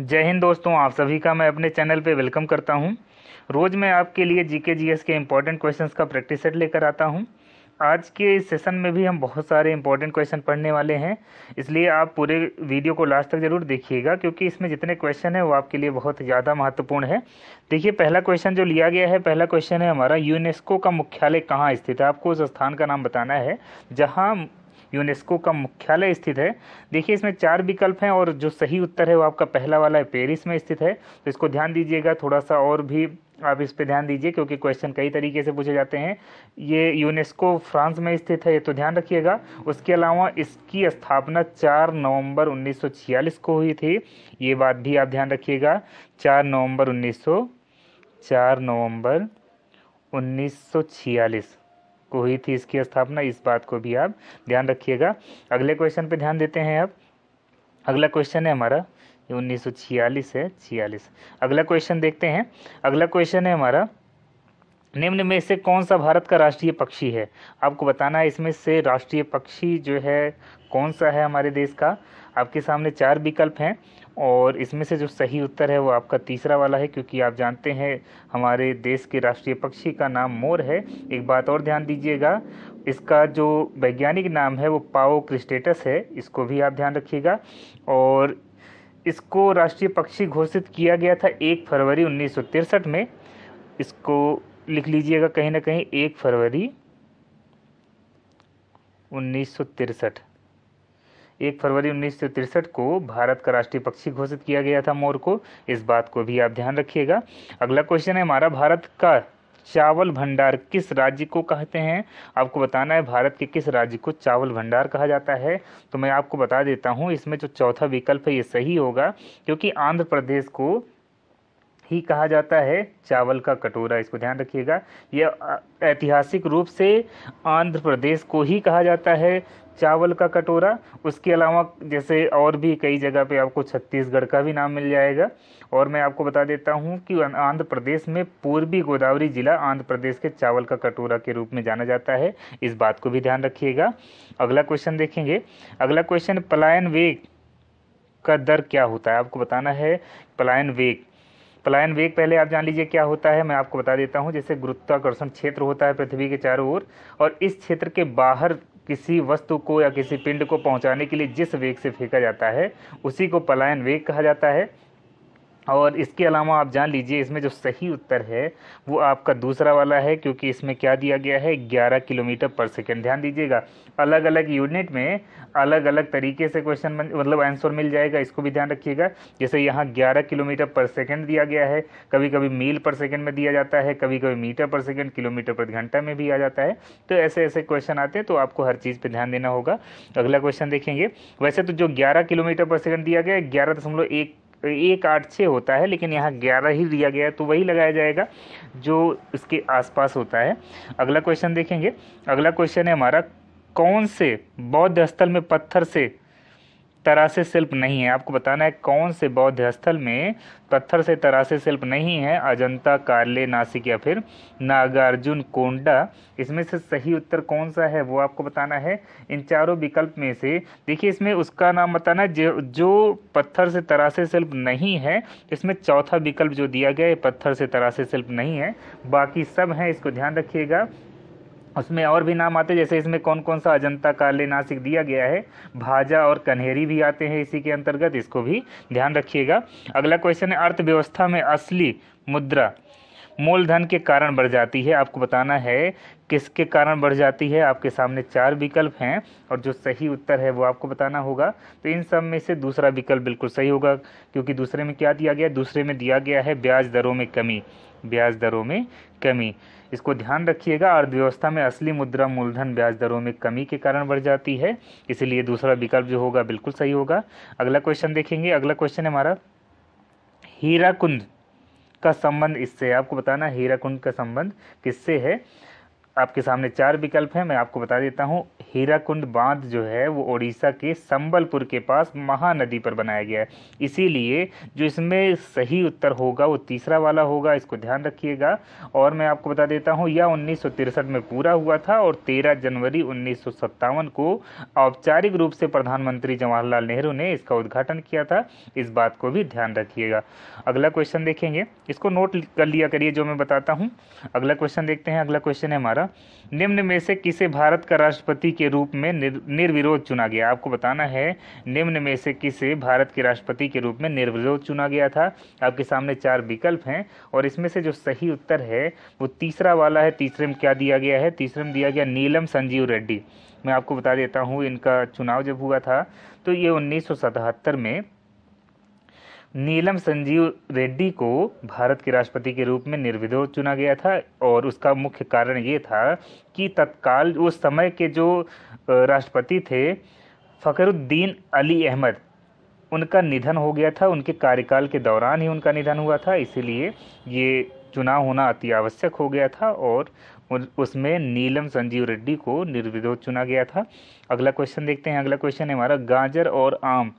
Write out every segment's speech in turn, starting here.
जय हिंद दोस्तों आप सभी का मैं अपने चैनल पे वेलकम करता हूँ रोज़ मैं आपके लिए जीके जीएस के इंपॉर्टेंट क्वेश्चंस का प्रैक्टिस सेट लेकर आता हूँ आज के इस सेशन में भी हम बहुत सारे इम्पोर्टेंट क्वेश्चन पढ़ने वाले हैं इसलिए आप पूरे वीडियो को लास्ट तक ज़रूर देखिएगा क्योंकि इसमें जितने क्वेश्चन हैं वो आपके लिए बहुत ज़्यादा महत्वपूर्ण है देखिए पहला क्वेश्चन जो लिया गया है पहला क्वेश्चन है हमारा यूनेस्को का मुख्यालय कहाँ स्थित है आपको उस स्थान का नाम बताना है जहाँ यूनेस्को का मुख्यालय स्थित है देखिए इसमें चार विकल्प हैं और जो सही उत्तर है वो आपका पहला वाला है पेरिस में स्थित है तो इसको ध्यान दीजिएगा थोड़ा सा और भी आप इस पे ध्यान दीजिए क्योंकि क्वेश्चन कई तरीके से पूछे जाते हैं ये यूनेस्को फ्रांस में स्थित है ये तो ध्यान रखिएगा उसके अलावा इसकी स्थापना 4 नवंबर 1946 को हुई थी ये बात भी आप ध्यान रखिएगा 4 नवंबर 1900 4 नवंबर 1946 को हुई थी इसकी स्थापना इस बात को भी आप ध्यान रखिएगा अगले क्वेश्चन पे ध्यान देते हैं अब अगला क्वेश्चन है हमारा ये उन्नीस है छियालीस अगला क्वेश्चन देखते हैं अगला क्वेश्चन है हमारा निम्न में से कौन सा भारत का राष्ट्रीय पक्षी है आपको बताना है इसमें से राष्ट्रीय पक्षी जो है कौन सा है हमारे देश का आपके सामने चार विकल्प हैं और इसमें से जो सही उत्तर है वो आपका तीसरा वाला है क्योंकि आप जानते हैं हमारे देश के राष्ट्रीय पक्षी का नाम मोर है एक बात और ध्यान दीजिएगा इसका जो वैज्ञानिक नाम है वो पाओ क्रिस्टेटस है इसको भी आप ध्यान रखिएगा और इसको राष्ट्रीय पक्षी घोषित किया गया था एक फरवरी उन्नीस में इसको लिख लीजिएगा कहीं ना कहीं एक फरवरी उन्नीस एक फरवरी उन्नीस को भारत का राष्ट्रीय पक्षी घोषित किया गया था मोर को इस बात को भी आप ध्यान रखिएगा अगला क्वेश्चन है हमारा भारत का चावल भंडार किस राज्य को कहते हैं आपको बताना है भारत के किस राज्य को चावल भंडार कहा जाता है तो मैं आपको बता देता हूँ इसमें जो चौथा विकल्प है ये सही होगा क्योंकि आंध्र प्रदेश को ही कहा जाता है चावल का कटोरा इसको ध्यान रखिएगा यह ऐतिहासिक रूप से आंध्र प्रदेश को ही कहा जाता है चावल का कटोरा उसके अलावा जैसे और भी कई जगह पे आपको छत्तीसगढ़ का भी नाम मिल जाएगा और मैं आपको बता देता हूँ कि आंध्र प्रदेश में पूर्वी गोदावरी जिला आंध्र प्रदेश के चावल का कटोरा के रूप में जाना जाता है इस बात को भी ध्यान रखिएगा अगला क्वेश्चन देखेंगे अगला क्वेश्चन पलायन वेग का दर क्या होता है आपको बताना है पलायन वेग पलायन वेग पहले आप जान लीजिए क्या होता है मैं आपको बता देता हूँ जैसे गुरुत्वाकर्षण क्षेत्र होता है पृथ्वी के चारों ओर और इस क्षेत्र के बाहर किसी वस्तु को या किसी पिंड को पहुंचाने के लिए जिस वेग से फेंका जाता है उसी को पलायन वेग कहा जाता है और इसके अलावा आप जान लीजिए इसमें जो सही उत्तर है वो आपका दूसरा वाला है क्योंकि इसमें क्या दिया गया है 11 किलोमीटर पर सेकेंड ध्यान दीजिएगा अलग अलग यूनिट में अलग अलग तरीके से क्वेश्चन मतलब आंसर मिल जाएगा इसको भी ध्यान रखिएगा जैसे यहाँ 11 किलोमीटर पर सेकेंड दिया गया है कभी कभी मील पर सेकेंड में दिया जाता है कभी कभी मीटर पर सेकेंड किलोमीटर पर घंटा में भी आ जाता है तो ऐसे ऐसे क्वेश्चन आते हैं तो आपको हर चीज़ पर ध्यान देना होगा अगला क्वेश्चन देखेंगे वैसे तो जो ग्यारह किलोमीटर पर सेकेंड दिया गया है ग्यारह एक आठ छः होता है लेकिन यहाँ ग्यारह ही दिया गया है तो वही लगाया जाएगा जो इसके आसपास होता है अगला क्वेश्चन देखेंगे अगला क्वेश्चन है हमारा कौन से बौद्ध स्थल में पत्थर से तरासे से शिल्प नहीं है आपको बताना है कौन से बौद्ध स्थल में पत्थर से तरासे शिल्प नहीं है अजंता कार्ले नासिक या फिर नागार्जुन कोंडा इसमें से सही उत्तर कौन सा है वो आपको बताना है इन चारों विकल्प में से देखिए इसमें उसका नाम बताना जो जो पत्थर से तराशे शिल्प नहीं है इसमें चौथा विकल्प जो दिया गया है पत्थर से तराशे शिल्प नहीं है बाकी सब हैं इसको ध्यान रखिएगा उसमें और भी नाम आते हैं जैसे इसमें कौन कौन सा अजंता काले नासिक दिया गया है भाजा और कन्हेरी भी आते हैं इसी के अंतर्गत इसको भी ध्यान रखिएगा अगला क्वेश्चन है अर्थव्यवस्था में असली मुद्रा मूलधन के कारण बढ़ जाती है आपको बताना है किसके कारण बढ़ जाती है आपके सामने चार विकल्प हैं और जो सही उत्तर है वो आपको बताना होगा तो इन सब में से दूसरा विकल्प बिल्कुल सही होगा क्योंकि दूसरे में क्या दिया गया दूसरे में दिया गया है ब्याज दरों में कमी ब्याज दरों में कमी इसको ध्यान रखिएगा अर्थव्यवस्था में असली मुद्रा मूलधन ब्याज दरों में कमी के कारण बढ़ जाती है इसलिए दूसरा विकल्प जो होगा बिल्कुल सही होगा अगला क्वेश्चन देखेंगे अगला क्वेश्चन है हमारा हीरा का संबंध इससे आपको बताना हीरा का संबंध किससे है आपके सामने चार विकल्प हैं मैं आपको बता देता हूँ हीराकुंड बांध जो है वो ओडिशा के संबलपुर के पास महानदी पर बनाया गया है इसीलिए जो इसमें सही उत्तर होगा वो तीसरा वाला होगा इसको ध्यान रखिएगा और मैं आपको बता देता हूँ यह उन्नीस में पूरा हुआ था और तेरह जनवरी उन्नीस को औपचारिक रूप से प्रधानमंत्री जवाहरलाल नेहरू ने इसका उद्घाटन किया था इस बात को भी ध्यान रखिएगा अगला क्वेश्चन देखेंगे इसको नोट कर लिया करिए जो मैं बताता हूँ अगला क्वेश्चन देखते हैं अगला क्वेश्चन है हमारा निम्न में से किसे भारत का राष्ट्रपति के रूप में निर, निर्विरोध चुना गया आपको बताना है निम्न में से किसे भारत के राष्ट्रपति के रूप में निर्विरोध चुना गया था आपके सामने चार विकल्प हैं और इसमें से जो सही उत्तर है वो तीसरा वाला है तीसरे में क्या दिया गया है तीसरे में दिया गया नीलम संजीव रेड्डी मैं आपको बता देता हूँ इनका चुनाव जब हुआ था तो ये उन्नीस में नीलम संजीव रेड्डी को भारत के राष्ट्रपति के रूप में निर्विरोध चुना गया था और उसका मुख्य कारण ये था कि तत्काल उस समय के जो राष्ट्रपति थे फ़खरुद्दीन अली अहमद उनका निधन हो गया था उनके कार्यकाल के दौरान ही उनका निधन हुआ था इसीलिए ये चुनाव होना अति आवश्यक हो गया था और उसमें नीलम संजीव रेड्डी को निर्विरोध चुना गया था अगला क्वेश्चन देखते हैं अगला क्वेश्चन है हमारा गाजर और आम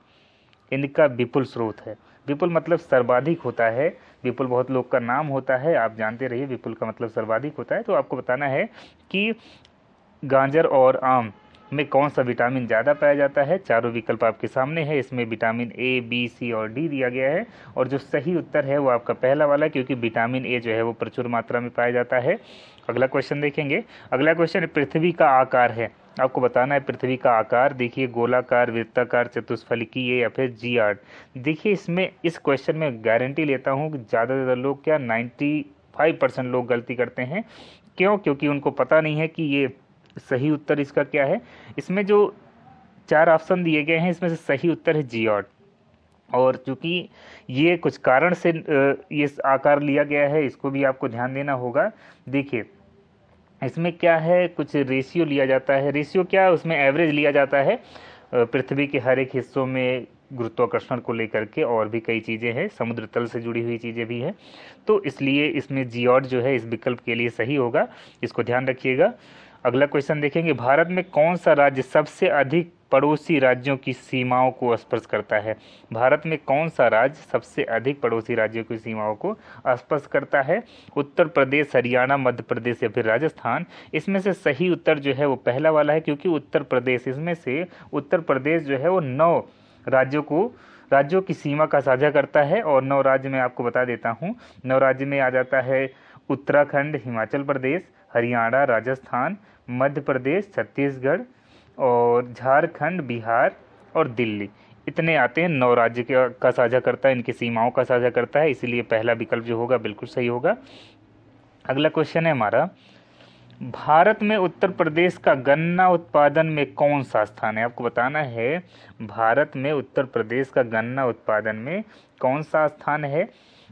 इनका विपुल स्रोत है विपुल मतलब सर्वाधिक होता है विपुल बहुत लोग का नाम होता है आप जानते रहिए विपुल का मतलब सर्वाधिक होता है तो आपको बताना है कि गाजर और आम में कौन सा विटामिन ज़्यादा पाया जाता है चारों विकल्प आपके सामने है इसमें विटामिन ए बी सी और डी दिया गया है और जो सही उत्तर है वो आपका पहला वाला क्योंकि विटामिन ए जो है वो प्रचुर मात्रा में पाया जाता है अगला क्वेश्चन देखेंगे अगला क्वेश्चन पृथ्वी का आकार है आपको बताना है पृथ्वी का आकार देखिए गोलाकार वृत्ताकार चतुष्फलकीय या फिर जी आर्ट देखिए इसमें इस क्वेश्चन में गारंटी लेता हूँ कि ज़्यादा से ज़्यादा लोग क्या नाइन्टी फाइव परसेंट लोग गलती करते हैं क्यों क्योंकि उनको पता नहीं है कि ये सही उत्तर इसका क्या है इसमें जो चार ऑप्शन दिए गए हैं इसमें से सही उत्तर है जी आर्ट और चूंकि ये कुछ कारण से ये आकार लिया गया है इसको भी आपको ध्यान देना होगा देखिए इसमें क्या है कुछ रेशियो लिया जाता है रेशियो क्या है उसमें एवरेज लिया जाता है पृथ्वी के हर एक हिस्सों में गुरुत्वाकर्षण को लेकर के और भी कई चीज़ें हैं समुद्र तल से जुड़ी हुई चीज़ें भी हैं तो इसलिए इसमें जियोड जो है इस विकल्प के लिए सही होगा इसको ध्यान रखिएगा अगला क्वेश्चन देखेंगे भारत में कौन सा राज्य सबसे अधिक पड़ोसी राज्यों की सीमाओं को स्पर्श करता है भारत में कौन सा राज्य सबसे अधिक पड़ोसी राज्यों की सीमाओं को स्पर्श करता है उत्तर प्रदेश हरियाणा मध्य प्रदेश या फिर राजस्थान इसमें से सही उत्तर जो है वो पहला वाला है क्योंकि उत्तर प्रदेश इसमें से उत्तर प्रदेश जो है वो नौ राज्यों को राज्यों की सीमा का साझा करता है और नौ राज्य में आपको बता देता हूँ नौ राज्य में आ जाता है उत्तराखंड हिमाचल प्रदेश हरियाणा राजस्थान मध्य प्रदेश छत्तीसगढ़ और झारखंड बिहार और दिल्ली इतने आते हैं नौ राज्य का साझा करता है इनकी सीमाओं का साझा करता है इसीलिए पहला विकल्प जो होगा बिल्कुल सही होगा अगला क्वेश्चन है हमारा भारत में उत्तर प्रदेश का गन्ना उत्पादन में कौन सा स्थान है आपको बताना है भारत में उत्तर प्रदेश का गन्ना उत्पादन में कौन सा स्थान है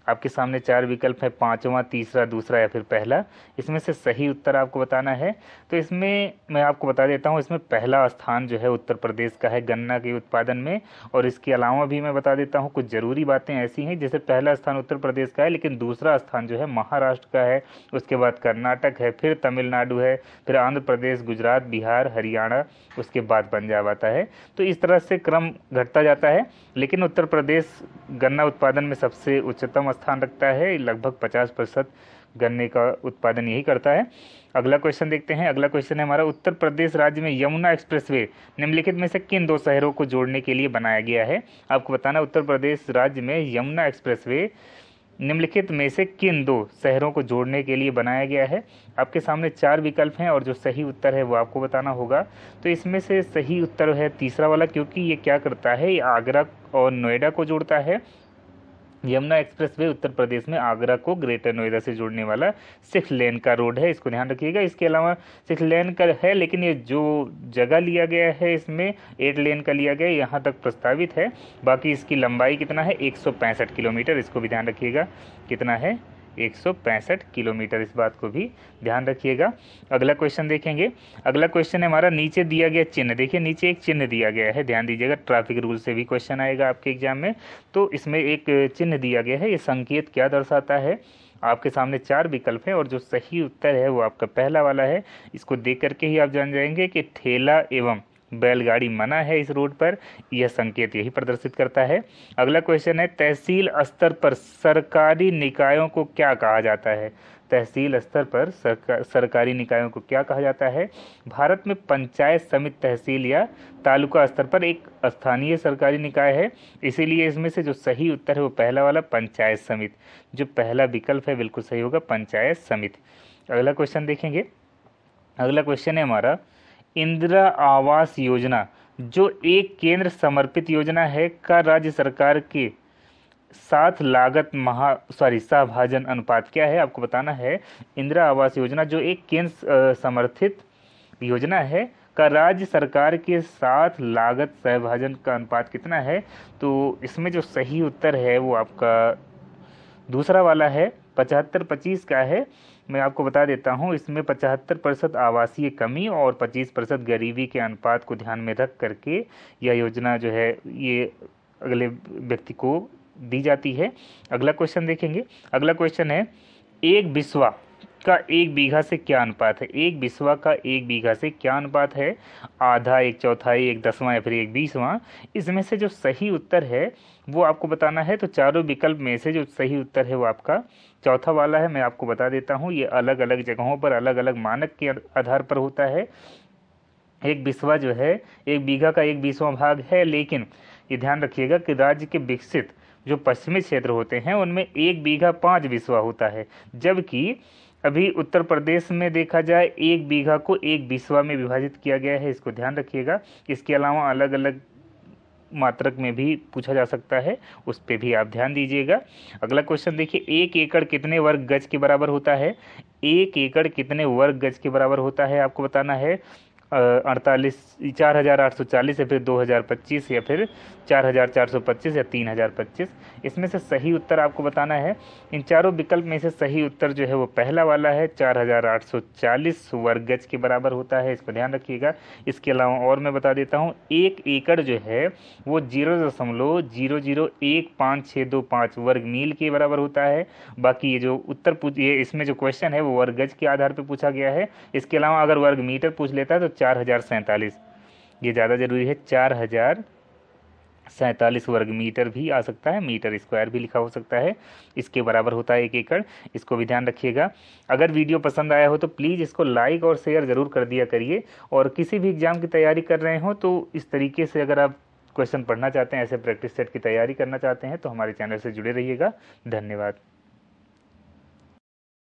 आपके सामने चार विकल्प है पांचवा तीसरा दूसरा या फिर पहला इसमें से सही उत्तर आपको बताना है तो इसमें मैं आपको बता देता हूँ इसमें पहला स्थान जो है उत्तर प्रदेश का है गन्ना के उत्पादन में और इसके अलावा भी मैं बता देता हूँ कुछ ज़रूरी बातें ऐसी हैं जैसे पहला स्थान उत्तर प्रदेश का है लेकिन दूसरा स्थान जो है महाराष्ट्र का है उसके बाद कर्नाटक है फिर तमिलनाडु है फिर आंध्र प्रदेश गुजरात बिहार हरियाणा उसके बाद पंजाब आता है तो इस तरह से क्रम घटता जाता है लेकिन उत्तर प्रदेश गन्ना उत्पादन में सबसे उच्चतम स्थान रखता है लगभग पचास प्रतिशत गन्ने का उत्पादन यही करता है अगला क्वेश्चन देखते हैं अगला क्वेश्चन है हमारा उत्तर प्रदेश राज्य में यमुना एक्सप्रेसवे निम्नलिखित में से किन दो शहरों को जोड़ने के लिए बनाया गया है आपको बताना उत्तर प्रदेश राज्य में यमुना एक्सप्रेसवे निम्नलिखित में से किन दो शहरों को जोड़ने के लिए बनाया गया है आपके सामने चार विकल्प हैं और जो सही उत्तर है वो आपको बताना होगा तो इसमें से सही उत्तर है तीसरा वाला क्योंकि ये क्या करता है ये आगरा और नोएडा को जोड़ता है यमुना एक्सप्रेसवे उत्तर प्रदेश में आगरा को ग्रेटर नोएडा से जोड़ने वाला सिक्स लेन का रोड है इसको ध्यान रखिएगा इसके अलावा सिक्स लेन का है लेकिन ये जो जगह लिया गया है इसमें एट लेन का लिया गया यहाँ तक प्रस्तावित है बाकी इसकी लंबाई कितना है एक किलोमीटर इसको भी ध्यान रखिएगा कितना है एक किलोमीटर इस बात को भी ध्यान रखिएगा अगला क्वेश्चन देखेंगे अगला क्वेश्चन है हमारा नीचे दिया गया चिन्ह देखिए नीचे एक चिन्ह दिया गया है ध्यान दीजिएगा ट्रैफिक रूल से भी क्वेश्चन आएगा आपके एग्जाम में तो इसमें एक चिन्ह दिया गया है ये संकेत क्या दर्शाता है आपके सामने चार विकल्प हैं और जो सही उत्तर है वो आपका पहला वाला है इसको देख करके ही आप जान जाएंगे कि ठेला एवं बैलगाड़ी मना है इस रूट पर यह संकेत यही प्रदर्शित करता है अगला क्वेश्चन है तहसील स्तर पर सरकारी निकायों को क्या कहा जाता है तहसील स्तर पर सरकार सरकारी निकायों को क्या कहा जाता है भारत में पंचायत समिति तहसील या तालुका स्तर पर एक स्थानीय सरकारी निकाय है इसीलिए इसमें से जो सही उत्तर है वो पहला वाला पंचायत समिति जो पहला विकल्प है बिल्कुल सही होगा पंचायत समिति अगला क्वेश्चन देखेंगे अगला क्वेश्चन है हमारा इंदिरा आवास योजना जो एक केंद्र समर्पित योजना है का राज्य सरकार के साथ लागत महा सॉरी सहभाजन अनुपात क्या है आपको बताना है इंदिरा आवास योजना जो एक केंद्र समर्थित योजना है का राज्य सरकार के साथ लागत सहभाजन का अनुपात कितना है तो इसमें जो सही उत्तर है वो आपका दूसरा वाला है पचहत्तर पच्चीस का है मैं आपको बता देता हूँ इसमें पचहत्तर प्रतिशत आवासीय कमी और पच्चीस प्रतिशत गरीबी के अनुपात को ध्यान में रख करके यह योजना जो है ये अगले व्यक्ति को दी जाती है अगला क्वेश्चन देखेंगे अगला क्वेश्चन है एक बिस्वा का एक बीघा से क्या अनुपात है एक बिस्वा का एक बीघा से क्या अनुपात है आधा एक चौथाई एक दसवां या फिर एक बीसवां इसमें से जो सही उत्तर है वो आपको बताना है तो चारों विकल्प में से जो सही उत्तर है वो आपका चौथा वाला है मैं आपको बता देता हूँ ये अलग अलग जगहों पर अलग अलग मानक के आधार पर होता है एक बिस्वा जो है एक बीघा का एक बीसवा भाग है लेकिन ये ध्यान रखिएगा कि राज्य के विकसित जो पश्चिमी क्षेत्र होते हैं उनमें एक बीघा पाँच बीसवा होता है जबकि अभी उत्तर प्रदेश में देखा जाए एक बीघा को एक बीसवा में विभाजित किया गया है इसको ध्यान रखिएगा इसके अलावा अलग अलग मात्रक में भी पूछा जा सकता है उस पर भी आप ध्यान दीजिएगा अगला क्वेश्चन देखिए एक एकड़ कितने वर्ग गज के बराबर होता है एक एकड़ कितने वर्ग गज के बराबर होता है आपको बताना है अड़तालीस चार हज़ार आठ सौ चालीस या फिर दो हज़ार पच्चीस या फिर चार हज़ार चार सौ पच्चीस या तीन हज़ार पच्चीस इसमें से सही उत्तर आपको बताना है इन चारों विकल्प में से सही उत्तर जो है वो पहला वाला है चार हज़ार आठ सौ चालीस वर्ग गज के बराबर होता है इसको ध्यान रखिएगा इसके अलावा और मैं बता देता हूँ एक एकड़ जो है वो जीरो दशमलव जीरो जीरो एक पाँच छः दो पाँच वर्ग मील के बराबर होता है बाकी ये जो उत्तर पूछ ये इसमें जो क्वेश्चन है वो वर्ग गज के आधार पर पूछा गया है इसके अलावा अगर वर्ग मीटर पूछ लेता है तो चार हज़ार सैंतालीस ये ज़्यादा ज़रूरी है चार हज़ार सैंतालीस वर्ग मीटर भी आ सकता है मीटर स्क्वायर भी लिखा हो सकता है इसके बराबर होता है एक एकड़ इसको भी ध्यान रखिएगा अगर वीडियो पसंद आया हो तो प्लीज़ इसको लाइक और शेयर ज़रूर कर दिया करिए और किसी भी एग्ज़ाम की तैयारी कर रहे हो तो इस तरीके से अगर आप क्वेश्चन पढ़ना चाहते हैं ऐसे प्रैक्टिस सेट की तैयारी करना चाहते हैं तो हमारे चैनल से जुड़े रहिएगा धन्यवाद